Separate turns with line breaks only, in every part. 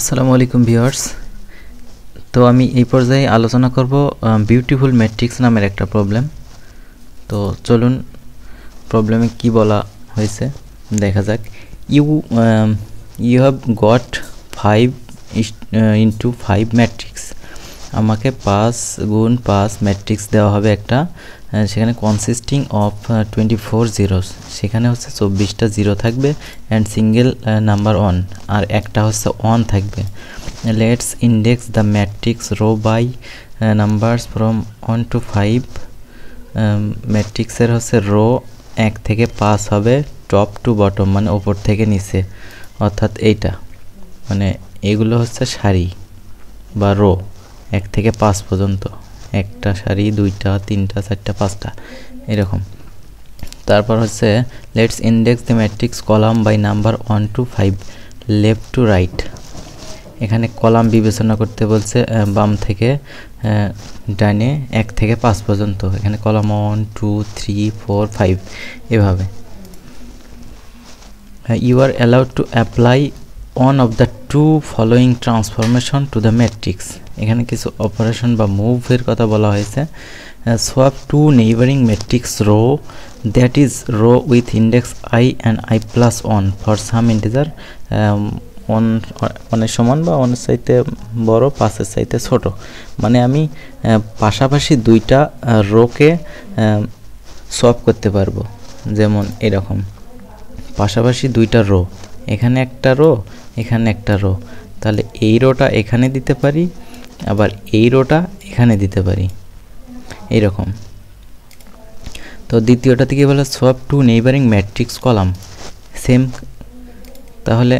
আসসালামু আলাইকুম ভিউয়ার্স তো আমি এই পর্যায়ে আলোচনা করব বিউটিফুল ম্যাট্রিক্স নামের একটা প্রবলেম তো চলুন প্রবলেমে কি বলা হয়েছে দেখা যাক you you have got five into five matrix আমাকে পাঁচ গুণ পাঁচ ম্যাট্রিক্স দেওয়া হবে একটা সেখানে consisting of twenty four zeros সেখানে হচ্ছে চব্বিশটা জিরো থাকবে অ্যান্ড সিঙ্গেল নাম্বার ওয়ান আর একটা হচ্ছে ওয়ান থাকবে let's index the matrix row by numbers from one to five ম্যাট্রিক্সের হচ্ছে রো এক থেকে পাস হবে টপ টু বটম মানে ওপর থেকে নিচে অর্থাৎ এইটা মানে এগুলো হচ্ছে সারি বা রো এক থেকে পাঁচ পর্যন্ত একটা শাড়ি দুইটা তিনটা চারটা পাঁচটা এরকম তারপর হচ্ছে let's index the matrix column by number one to five left to right এখানে কলাম বিবেচনা করতে বলছে বাম থেকে ডানে এক থেকে পাঁচ পর্যন্ত এখানে column one two three four five এভাবে you are allowed to apply one of the two following transformation to the matrix এখানে কিছু অপারেশন বা মুভের কথা বলা হয়েছে swap two neighbouring matrix row that is row with index I and I plus one for some integer one ওয়ানের সমান বা ওয়ানের চাইতে বড়ো পাশের চাইতে ছোট মানে আমি পাশাপাশি দুইটা রোকে সোয়াপ করতে পারবো যেমন এরকম পাশাপাশি দুইটা রো এখানে একটা রো এখানে একটা রো তাহলে এই রোটা এখানে দিতে পারি আবার এই রোটা এখানে দিতে পারি এরকম তো দ্বিতীয়টা থেকে বলে সব two neighbouring matrix column same তাহলে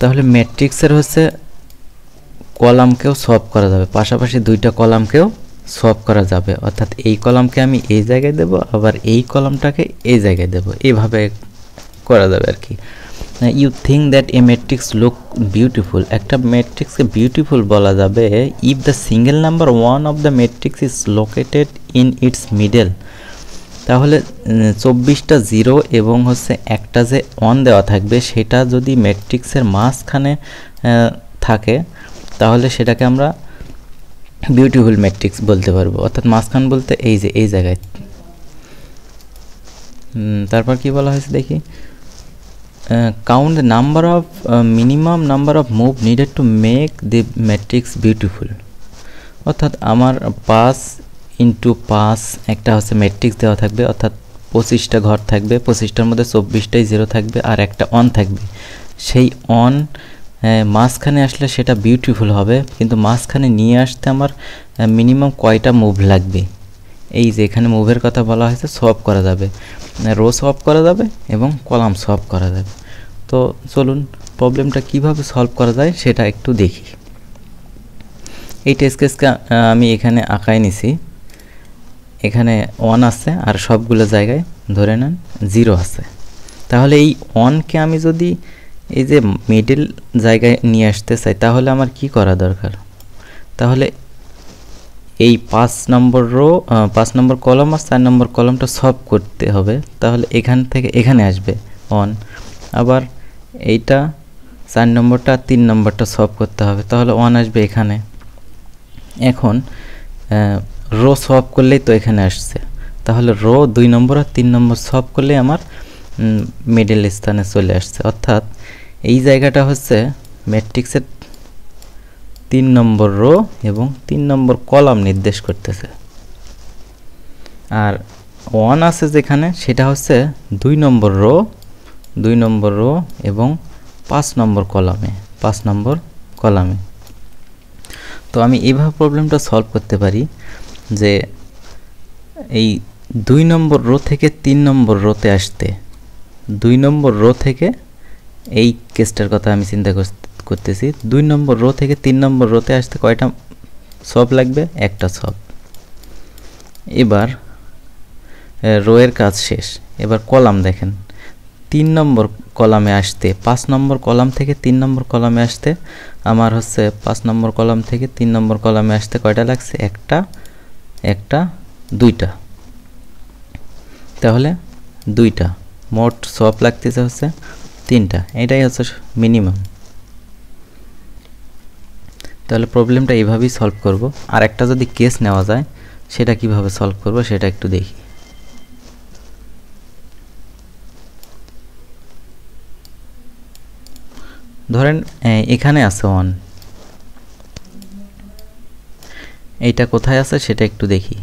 তাহলে ম্যাট্রিক্সের হচ্ছে কলামকেও সফ করা যাবে পাশাপাশি দুইটা কলামকেও সফ করা যাবে অর্থাৎ এই কলামকে আমি এই জায়গায় দেব আবার এই কলামটাকে এই জায়গায় দেব এইভাবে করা যাবে আর কি you think that a matrix look beautiful একটা ম্যাট্রিক্সকে বিউটিফুল বলা যাবে if the single number one of the matrix is located in its middle তাহলে চব্বিশটা জিরো এবং হচ্ছে একটা যে ওয়ান দেওয়া থাকবে সেটা যদি ম্যাট্রিক্সের মাঝখানে থাকে তাহলে সেটাকে আমরা বিউটিফুল ম্যাট্রিক্স বলতে পারবো অর্থাৎ মাঝখান বলতে এই যে এই জায়গায় তারপর কি বলা হয়েছে দেখি Uh, count the number of uh, minimum number of move needed to make the matrix beautiful অর্থাৎ আমার পাস ইনটু পাস একটা হচ্ছে ম্যাট্রিক্স দেওয়া থাকবে অর্থাৎ পঁচিশটা ঘর থাকবে পঁচিশটার মধ্যে চব্বিশটাই জিরো থাকবে আর একটা অন থাকবে সেই অন মাঝখানে আসলে সেটা বিউটিফুল হবে কিন্তু মাঝখানে নিয়ে আসতে আমার মিনিমাম কয়টা মুভ লাগবে এই যে এখানে মুভের কথা বলা হয়েছে সলভ করা যাবে রো মানে সলভ করা যাবে এবং কলাম সলভ করা যাবে তো চলুন প্রবলেমটা কিভাবে সলভ করা যায় সেটা একটু দেখি এই টেস্ট কেসকে আমি এখানে আঁকায় নিছি এখানে ওয়ান আছে আর সবগুলো জায়গায় ধরে নেন জিরো আছে তাহলে এই ওয়ানকে আমি যদি এই যে মিডিল জায়গায় নিয়ে আসতে চাই তাহলে আমার কি করা দরকার তাহলে এই পাঁচ নম্বর রো পাঁচ নম্বর কলম আর চার নম্বর কলমটা সব করতে হবে তাহলে এখান থেকে এখানে আসবে অন আবার এইটা চার নম্বরটা আর তিন নম্বরটা সব করতে হবে তাহলে অন আসবে এখানে এখন রো সব করলেই তো এখানে আসছে তাহলে রো দুই নম্বর আর তিন নম্বর সব করলে আমার মিডল স্থানে চলে আসছে অর্থাৎ এই জায়গাটা হচ্ছে ম্যাট্রিক্সের তিন নম্বর রো এবং তিন নম্বর কলাম নির্দেশ করতেছে আর ওয়ান আছে যেখানে সেটা হচ্ছে দুই নম্বর রো দুই নম্বর রো এবং পাঁচ নম্বর কলামে পাঁচ নম্বর কলামে তো আমি এইভাবে প্রবলেমটা সলভ করতে পারি যে এই দুই নম্বর রো থেকে তিন নম্বর রোতে আসতে দুই নম্বর রো থেকে এই কেসটার কথা আমি চিন্তা করতেছি দুই নম্বর রো থেকে তিন নম্বর রোতে আসতে কয়টা সব লাগবে একটা সব এবার রোয়ের কাজ শেষ এবার কলাম দেখেন তিন নম্বর কলামে আসতে পাঁচ নম্বর কলাম থেকে তিন নম্বর কলামে আসতে আমার হচ্ছে পাঁচ নম্বর কলাম থেকে তিন নম্বর কলামে আসতে কয়টা লাগছে একটা একটা দুইটা তাহলে দুইটা মোট সব লাগতেছে হচ্ছে তিনটা এটাই হচ্ছে মিনিমাম তাহলে প্রবলেমটা এইভাবেই সলভ করব আর একটা যদি কেস নেওয়া যায় সেটা কিভাবে সলভ করব সেটা একটু দেখি ধরেন এখানে আছে ওয়ান এইটা কোথায় আছে সেটা একটু দেখি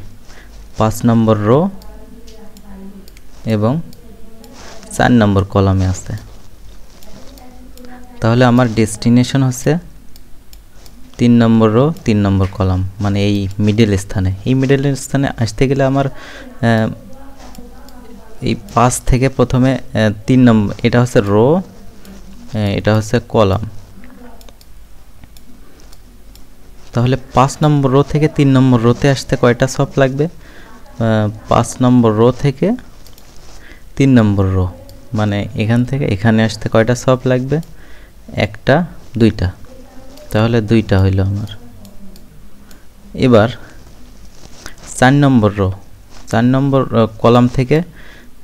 পাঁচ নম্বর রো এবং চার নম্বর কলামে আছে তাহলে আমার ডেস্টিনেশন হচ্ছে তিন নম্বর রো তিন নম্বর কলাম মানে এই মিডল স্থানে এই মিডল স্থানে আসতে গেলে আমার এই পাঁচ থেকে প্রথমে তিন নম্বর এটা হচ্ছে রো এটা হচ্ছে কলাম তাহলে পাঁচ নম্বর রো থেকে তিন নম্বর রোতে আসতে কয়টা সপ লাগবে পাঁচ নম্বর রো থেকে তিন নম্বর রো মানে এখান থেকে এখানে আসতে কয়টা সপ লাগবে একটা দুইটা তাহলে দুইটা হইল আমার এবার চার নম্বর রো চার নম্বর কলাম থেকে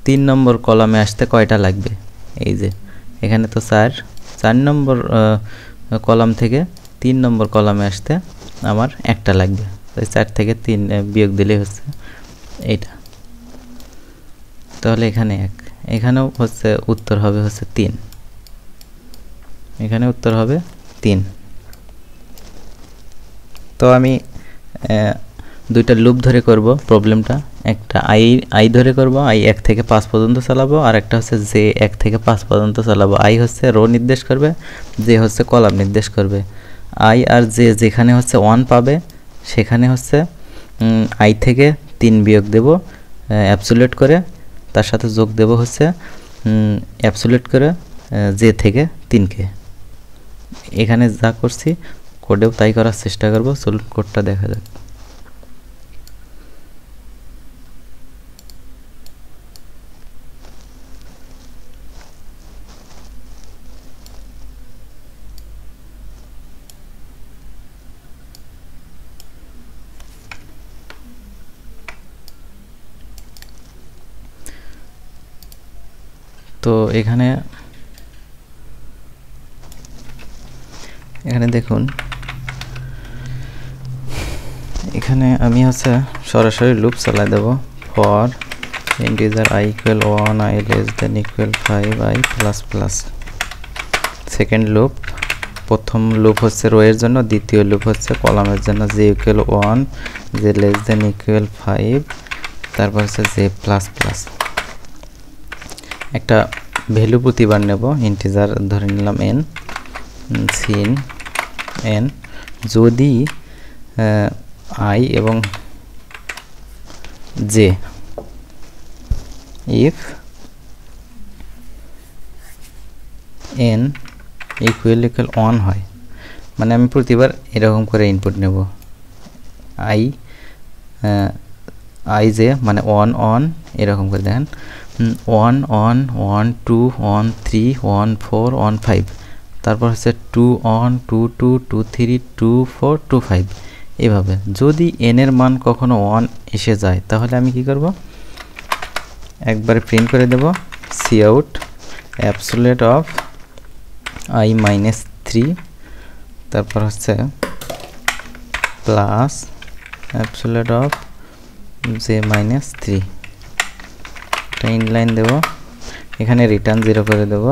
তিন নম্বর কলামে আসতে কয়টা লাগবে এই যে এখানে তো চার চার নম্বর কলাম থেকে তিন নম্বর কলামে আসতে আমার একটা লাগবে তাই চার থেকে তিন বিয়োগ দিলেই হচ্ছে এইটা তাহলে এখানে এক এখানেও হচ্ছে উত্তর হবে হচ্ছে তিন এখানে উত্তর হবে তিন তো আমি দুইটা লুপ ধরে করব প্রবলেমটা একটা আই আই ধরে করব আই এক থেকে পাঁচ পর্যন্ত চালাবো আর একটা হচ্ছে জে এক থেকে পাঁচ পর্যন্ত চালাবো আই হচ্ছে রো নির্দেশ করবে জে হচ্ছে কলাম নির্দেশ করবে আই আর জে যেখানে হচ্ছে ওয়ান পাবে সেখানে হচ্ছে আই থেকে তিন বিয়োগ দেব অ্যাবসুলেট করে তার সাথে যোগ দেব হচ্ছে অ্যাবসুলেট করে জে থেকে তিনকে এখানে যা করছি কোডেও তাই করার চেষ্টা করবো চলুন কোডটা দেখা যাক তো এখানে এখানে দেখুন এখানে আমি হচ্ছে সরাসরি লুপ চালাই দেব for integer I equal one I less than equal five I plus plus second loop প্রথম লুপ হচ্ছে রোয়ের জন্য দ্বিতীয় লুপ হচ্ছে কলামের জন্য J equal one J less than equal five তারপর হচ্ছে জে প্লাস প্লাস একটা ভ্যালু প্রতিবার নেব ইন্টিজার ধরে নিলাম এন সিন এন যদি আই এবং J if N equal equal one হয় মানে আমি প্রতিবার এরকম করে ইনপুট নেব আই আই জে মানে অন অন এরকম করে দেখেন one on one two one three one four one five তারপর হচ্ছে two on two two two three two four two five এভাবে যদি এন এর মান কখনো ওয়ান এসে যায় তাহলে আমি কি করব একবার প্রিন্ট করে দেব C out absolute of I minus three তারপর হচ্ছে plus absolute of J minus three train inline দেব এখানে রিটার্ন জিরো করে দেবো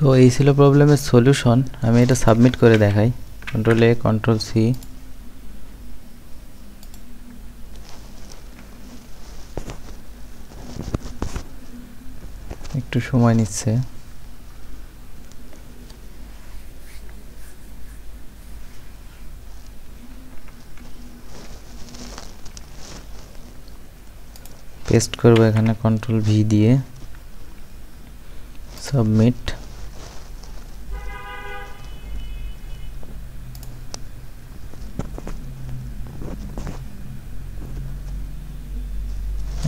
তো এই ছিল প্রবলেমের সলিউশন আমি এটা সাবমিট করে দেখাই কন্ট্রোল এ কন্ট্রোল সি একটু সময় নিচ্ছে পেস্ট করব এখানে কন্ট্রোল ভি দিয়ে সাবমিট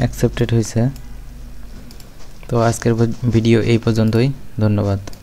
অ্যাকসেপ্টেড হয়েছে তো আজকের ভিডিও এই পর্যন্তই ধন্যবাদ